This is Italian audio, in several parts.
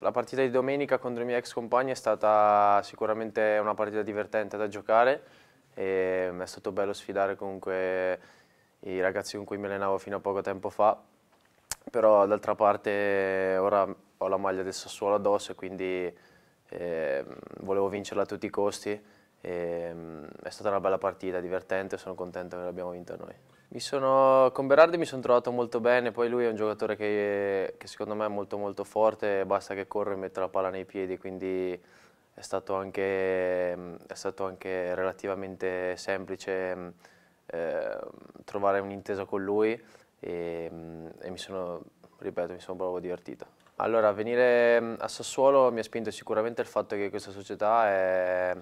La partita di domenica contro i miei ex compagni è stata sicuramente una partita divertente da giocare e è stato bello sfidare comunque i ragazzi con cui mi allenavo fino a poco tempo fa, però d'altra parte ora ho la maglia del Sassuolo addosso e quindi eh, volevo vincerla a tutti i costi. E, ehm, è stata una bella partita, divertente, sono contento che l'abbiamo vinta noi. Sono, con Berardi mi sono trovato molto bene, poi lui è un giocatore che, che, secondo me è molto molto forte, basta che corre e mette la palla nei piedi, quindi è stato anche, è stato anche relativamente semplice mm, eh, trovare un'intesa con lui e, mm, e, mi sono, ripeto, mi sono proprio divertito. Allora, venire mm, a Sassuolo mi ha spinto sicuramente il fatto che questa società è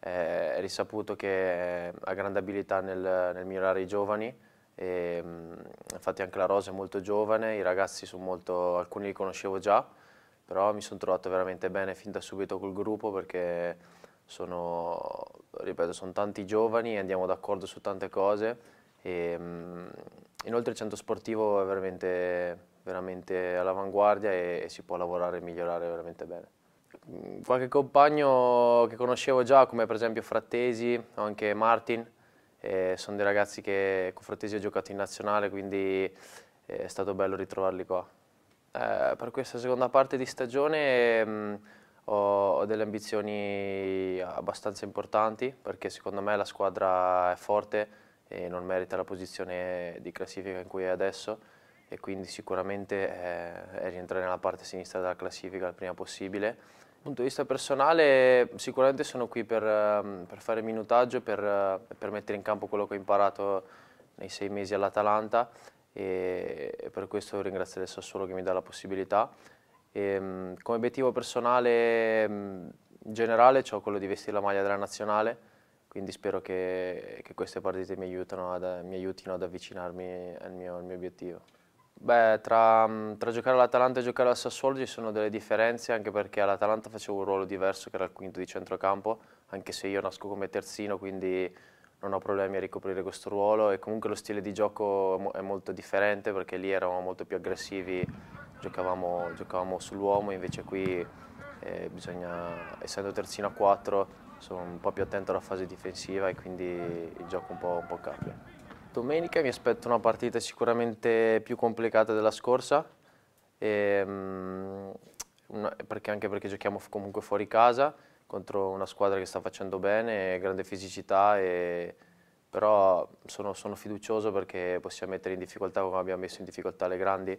è risaputo che ha grande abilità nel, nel migliorare i giovani, e, mm, infatti anche la Rosa è molto giovane, i ragazzi sono molto, alcuni li conoscevo già, però mi sono trovato veramente bene fin da subito col gruppo perché sono, ripeto, sono tanti giovani e andiamo d'accordo su tante cose. E, mm, inoltre il centro sportivo è veramente, veramente all'avanguardia e, e si può lavorare e migliorare veramente bene qualche compagno che conoscevo già, come per esempio Frattesi o anche Martin, eh, sono dei ragazzi che con Frattesi ho giocato in nazionale, quindi eh, è stato bello ritrovarli qua. Eh, per questa seconda parte di stagione mh, mm, ho, ho, delle ambizioni abbastanza importanti, perché secondo me la squadra è forte e non merita la posizione di classifica in cui è adesso e quindi sicuramente eh, è rientrare nella parte sinistra della classifica il prima possibile. Dal punto di vista personale sicuramente sono qui per, ehm, per fare minutaggio, per, eh, per mettere in campo quello che ho imparato nei sei mesi all'Atalanta e per questo ringrazio il Sassuolo che mi dà la possibilità. E, ehm, come obiettivo personale in ehm, generale ho quello di vestire la maglia della nazionale, quindi spero che, che queste partite mi, ad, mi aiutino ad avvicinarmi al mio, al mio obiettivo. Beh, tra, mm, tra giocare all'Atalanta e giocare al Sassuolo ci sono delle differenze, anche perché all'Atalanta facevo un ruolo diverso, che era il quinto di centrocampo, anche se io nasco come terzino, quindi non ho problemi a ricoprire questo ruolo e comunque lo stile di gioco è molto differente perché lì eravamo molto più aggressivi, giocavamo, giocavamo sull'uomo, invece qui eh, bisogna, essendo terzino a 4, sono un po' più attento alla fase difensiva e quindi il gioco un po', un po cambia. Domenica mi aspetto una partita sicuramente più complicata della scorsa, e, ehm, um, perché anche perché giochiamo comunque fuori casa contro una squadra che sta facendo bene, grande fisicità, e, però sono, sono, fiducioso perché possiamo mettere in difficoltà come abbiamo messo in difficoltà le grandi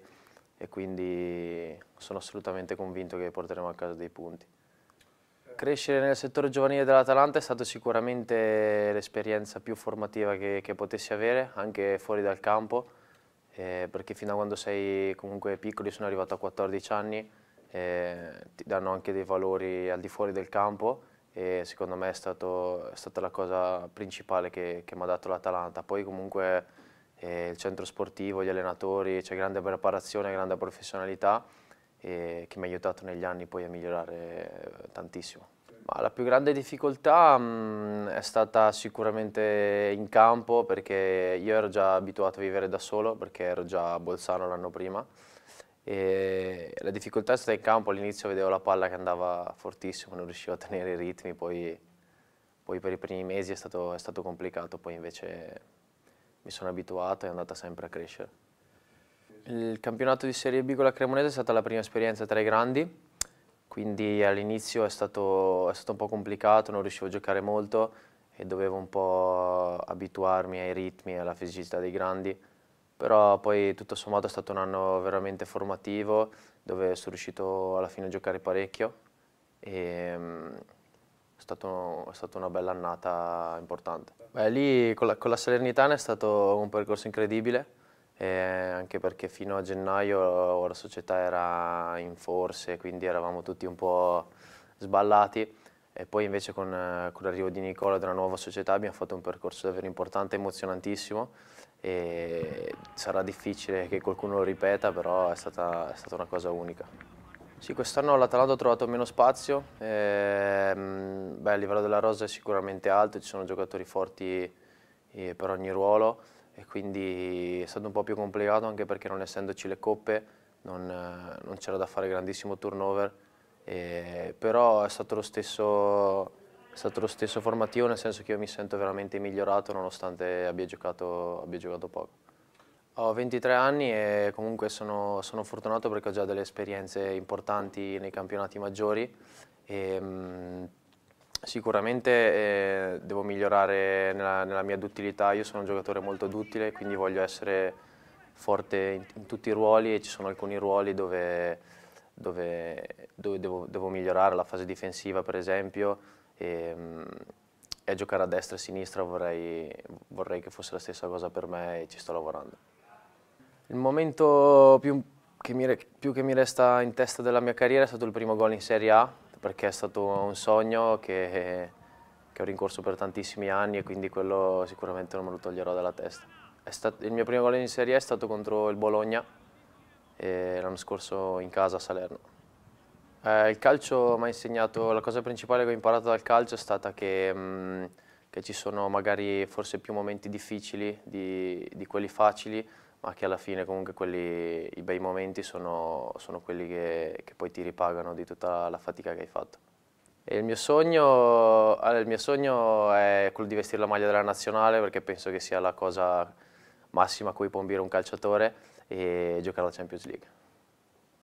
e quindi sono assolutamente convinto che porteremo a casa dei punti crescere nel settore giovanile dell'Atalanta è stata sicuramente l'esperienza più formativa che, che, potessi avere, anche fuori dal campo, eh, perché fino a quando sei comunque piccoli, sono arrivato a 14 anni, eh, ti danno anche dei valori al di fuori del campo e secondo me è, stato, è stata la cosa principale che, che mi ha dato l'Atalanta. Poi comunque eh, il centro sportivo, gli allenatori, c'è grande preparazione, grande professionalità e che mi ha aiutato negli anni poi a migliorare tantissimo. Ma la più grande difficoltà mh, mm, è stata sicuramente in campo perché io ero già abituato a vivere da solo perché ero già a Bolzano l'anno prima e la difficoltà è stata in campo, all'inizio vedevo la palla che andava fortissimo, non riuscivo a tenere i ritmi, poi, poi per i primi mesi è stato, è stato complicato, poi invece mi sono abituato e è andata sempre a crescere. Il campionato di Serie B con la Cremonese è stata la prima esperienza tra i grandi, quindi all'inizio è, è stato, un po' complicato, non riuscivo a giocare molto e dovevo un po' abituarmi ai ritmi e alla fisicità dei grandi, però poi tutto sommato è stato un anno veramente formativo dove sono riuscito alla fine a giocare parecchio e mm, è, stato, è stata una bella annata importante. Beh, lì con la, con la Salernitana è stato un percorso incredibile, eh, anche perché fino a gennaio eh, la società era in forse, quindi eravamo tutti un po' sballati e poi invece con, eh, con l'arrivo di Nicola e della nuova società abbiamo fatto un percorso davvero importante, emozionantissimo e sarà difficile che qualcuno lo ripeta, però è stata, è stata una cosa unica. Sì, quest'anno all'Atalanta ho trovato meno spazio, ehm, beh, il livello della rosa è sicuramente alto, ci sono giocatori forti eh, per ogni ruolo, e quindi è stato un po' più complicato anche perché non essendoci le coppe non, eh, non c'era da fare grandissimo turnover, e, però è stato, stesso, è stato, lo stesso, formativo nel senso che io mi sento veramente migliorato nonostante abbia giocato, abbia giocato poco. Ho 23 anni e comunque sono, sono, fortunato perché ho già delle esperienze importanti nei campionati maggiori e, ehm, mh, Sicuramente eh, devo migliorare nella, nella, mia duttilità, io sono un giocatore molto duttile, quindi voglio essere forte in, in tutti i ruoli e ci sono alcuni ruoli dove, dove, dove devo, devo, migliorare, la fase difensiva per esempio, e, ehm, e, giocare a destra e a sinistra vorrei, vorrei che fosse la stessa cosa per me e ci sto lavorando. Il momento più che mi, più che mi resta in testa della mia carriera è stato il primo gol in Serie A perché è stato un sogno che, che ho rincorso per tantissimi anni e quindi quello sicuramente non me lo toglierò dalla testa. Stato, il mio primo gol in Serie A è stato contro il Bologna l'anno scorso in casa a Salerno. Eh, il calcio mi ha insegnato, la cosa principale che ho imparato dal calcio è stata che, mh, mm, che ci sono magari forse più momenti difficili di, di quelli facili, ma che alla fine comunque quelli, i bei momenti sono, sono quelli che, che, poi ti ripagano di tutta la fatica che hai fatto. E il, mio sogno, eh, il mio sogno è quello di vestire la maglia della nazionale perché penso che sia la cosa massima a cui può ambire un calciatore e giocare alla Champions League.